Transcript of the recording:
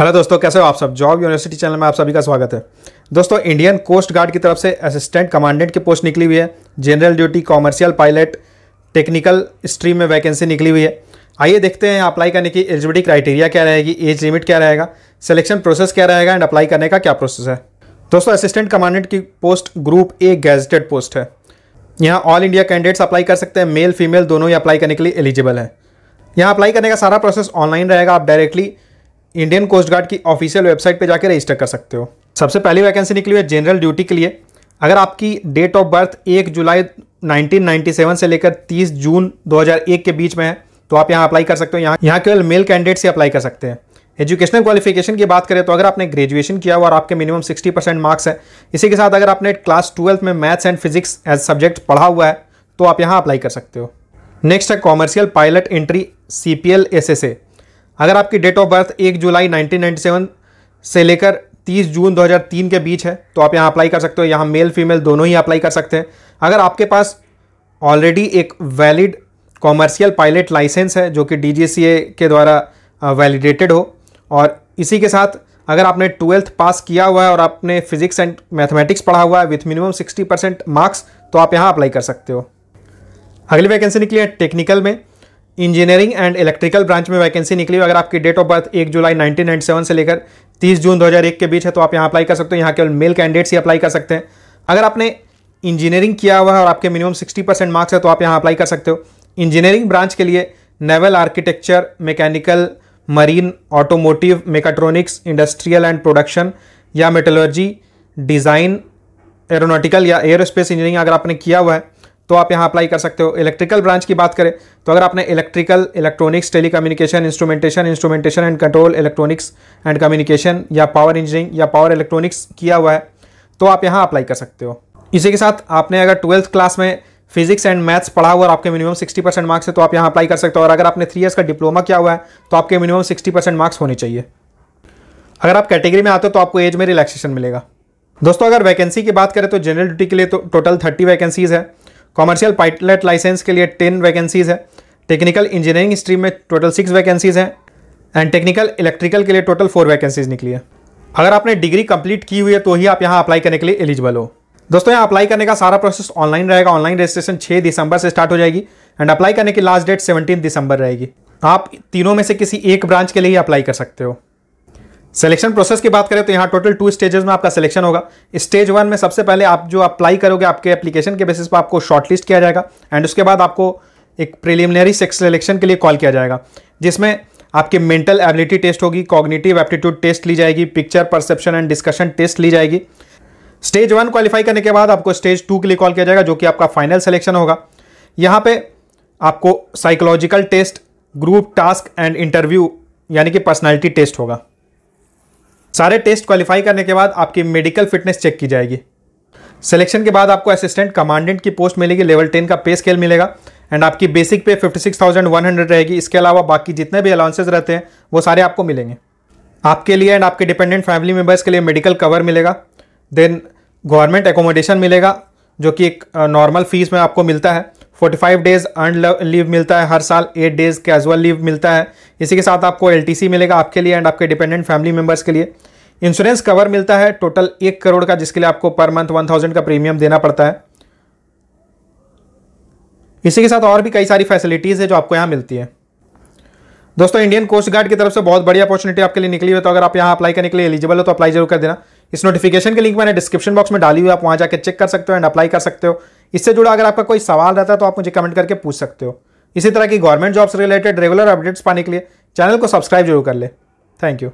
hello दोस्तों कैसे हो आप सब जॉब यूनिवर्सिटी चैनल में आप सभी का स्वागत है दोस्तों इंडियन कोस्ट गार्ड की तरफ से असिस्टेंट कमांडेंट की पोस्ट निकली हुई है general duty commercial pilot technical stream में वैकेंसी निकली हुई है आइए देखते हैं अप्लाई करने की एलिजिबिलिटी क्राइटेरिया क्या रहेगी एज लिमिट क्या रहेगा सिलेक्शन प्रोसेस क्या रहेगा एंड अप्लाई करने का क्या प्रोसेस है दोस्तों असिस्टेंट कमांडेंट की post group A gazetted post है यहाँ ऑल इंडिया कैंडिडेट्स अप्लाई कर सकते हैं मेल फीमेल दोनों ही अप्लाई करने के लिए एलिजिबल है यहाँ अप्लाई करने का सारा प्रोसेस ऑनलाइन रहेगा आप डायरेक्टली इंडियन कोस्ट गार्ड की ऑफिशियल वेबसाइट पर जाकर रजिस्टर कर सकते हो सबसे पहली वैकेंसी निकली है जनरल ड्यूटी के लिए अगर आपकी डेट ऑफ बर्थ एक जुलाई 1997 से लेकर 30 जून 2001 के बीच में है तो आप यहाँ अप्लाई कर सकते हो यहाँ यहाँ केवल मेल कैंडिडेट से अप्लाई कर सकते हैं एजुकेशनल क्वालिफिकेशन की बात करें तो अगर आपने ग्रेजुएशन किया हुआ और आपके मिनिमम 60 परसेंट मार्क्स है इसी के साथ अगर आपने क्लास ट्वेल्थ में maths and physics as subject पढ़ा हुआ है तो आप यहाँ अप्लाई कर सकते हो नेक्स्ट है commercial pilot entry C P L S S A अगर आपकी डेट ऑफ बर्थ एक जुलाई 1997 से लेकर 30 जून 2003 के बीच है तो आप यहाँ अप्लाई कर सकते हो यहाँ मेल फीमेल दोनों ही अप्लाई कर सकते हैं अगर आपके पास ऑलरेडी एक वैलिड कॉमर्शियल पायलट लाइसेंस है जो कि डी के द्वारा वैलिडेटेड हो और इसी के साथ अगर आपने ट्वेल्थ पास किया हुआ है और आपने फिजिक्स एंड मैथमेटिक्स पढ़ा हुआ है विथ मिनिमम 60 परसेंट मार्क्स तो आप यहाँ अप्लाई कर सकते हो अगली वैकेंसी निकली है टेक्निकल में इंजीनियरिंग एंड इलेक्ट्रिकल ब्रांच में वैकेंसी निकली हुई अगर आपकी डेट ऑफ बर्थ एक जुलाई 1997 से लेकर 30 जून 2001 के बीच है तो आप यहाँ अप्लाई कर सकते हो यहाँ केवल मेल कैंडिडेट्स ही अप्लाई कर सकते हैं अगर आपने इंजीनियरिंग किया हुआ है और आपके मिनिमम 60 परसेंट मार्क्स है तो आप यहाँ अप्लाई कर सकते हो इंजीनियरिंग ब्रांच के लिए naval architecture mechanical marine automotive mechatronics industrial and production या मेटोलॉजी डिज़ाइन एरोनॉटिकल या एयरोस्पेस इंजीनियरिंग अगर आपने किया हुआ है तो आप यहाँ अप्लाई कर सकते हो इलेक्ट्रिकल ब्रांच की बात करें तो अगर आपने electrical electronics telecommunication instrumentation instrumentation and control electronics and communication या पावर इंजीनियरिंग या पावर इलेक्ट्रॉनिक्स किया हुआ है तो आप यहाँ अप्लाई कर सकते हो इसी के साथ आपने अगर ट्वेल्थ क्लास में फिजिक्स एंड मैथ्स पढ़ा हुआ और आपके मिनिमम सिक्सटी परसेंट मार्क्स है तो आप यहाँ अप्लाई कर सकते हो और अगर आपने थ्री ईयर्स का डिप्लोमा किया हुआ है तो आपके मिनिमम सिक्सटी परसेंट मार्क्स होने चाहिए अगर आप कैटेगरी में आते हो तो आपको एज में रिलैक्सेशन मिलेगा दोस्तों अगर वैकेंसी की बात करें तो जनरल ड्यूटी के लिए तो टोटल थर्टी वैकेंसीज़ है कॉमर्शियल पाइटलेट लाइसेंस के लिए टेन वैकेंसीज़ है टेक्निकल इंजीनियरिंग स्ट्रीम में टोटल सिक्स वैकेंसीज़ हैं एंड टेक्निकल इलेक्ट्रिकल के लिए टोटल फोर वैकेंसीज़ निकली है अगर आपने डिग्री कंप्लीट की हुई है तो ही आप यहाँ अप्लाई करने के लिए एलिजिबल हो दोस्तों यहाँ अप्लाई करने का सारा प्रोसेस ऑनलाइन रहेगा ऑनलाइन रजिस्ट्रेशन 6 दिसंबर से स्टार्ट हो जाएगी एंड अप्लाई करने की लास्ट डेट 17 दिसंबर रहेगी आप तीनों में से किसी एक ब्रांच के लिए ही अप्लाई कर सकते हो सिलेक्शन प्रोसेस की बात करें तो यहाँ टोटल टू स्टेजेस में आपका सिलेक्शन होगा स्टेज वन में सबसे पहले आप जो अप्लाई करोगे आपके एप्लीकेशन के बेसिस पर आपको शॉर्टलिस्ट किया जाएगा एंड उसके बाद आपको एक प्रिलिमिनरी सिलेक्शन के लिए कॉल किया जाएगा जिसमें आपके मेंटल एबिलिटी टेस्ट होगी कॉग्निटिव एप्टीट्यूड टेस्ट ली जाएगी picture perception and discussion test ली जाएगी स्टेज वन क्वालिफाई करने के बाद आपको स्टेज टू के लिए कॉल किया जाएगा जो कि आपका फाइनल सिलेक्शन होगा यहाँ पर आपको psychological test group task and interview यानी कि पर्सनैलिटी टेस्ट होगा सारे टेस्ट क्वालिफाई करने के बाद आपकी मेडिकल फिटनेस चेक की जाएगी सिलेक्शन के बाद आपको असिस्टेंट कमांडेंट की पोस्ट मिलेगी लेवल टेन का पे स्केल मिलेगा एंड आपकी बेसिक पे 56,100 रहेगी इसके अलावा बाकी जितने भी अलाउंसेज रहते हैं वो सारे आपको मिलेंगे आपके लिए एंड आपके डिपेंडेंट फैमिली मेम्बर्स के लिए मेडिकल कवर मिलेगा देन गवर्नमेंट एकोमोडेशन मिलेगा जो कि एक नॉर्मल फीस में आपको मिलता है 45 डेज अर्न लीव मिलता है हर साल 8 डेज कैजुअल लीव मिलता है इसी के साथ आपको एलटीसी मिलेगा आपके लिए एंड आपके डिपेंडेंट फैमिली मेम्बर्स के लिए इंश्योरेंस कवर मिलता है टोटल एक करोड़ का जिसके लिए आपको पर मंथ 1000 का प्रीमियम देना पड़ता है इसी के साथ और भी कई सारी फैसिलिटीज़ है जो आपको यहाँ मिलती है दोस्तों इंडियन कोस्ट गार्ड की तरफ से बहुत बड़ी अपॉर्चुनिटी आपके लिए निकली हुई तो अगर आप यहाँ अप्लाई करने के लिए एलिजिबल हो तो अप्लाई जरूर कर देना इस नोटिफिकेशन के लिंक मैंने डिस्क्रिप्शन बॉक्स में डाली हुई आप वहाँ जाकर चेक कर सकते हो एंड अप्लाई कर सकते हो इससे जुड़ा अगर आपका कोई सवाल रहता है तो आप मुझे कमेंट करके पूछ सकते हो इसी तरह की government jobs related regular updates पाने के लिए चैनल को सब्सक्राइब जरूर कर ले थैंक यू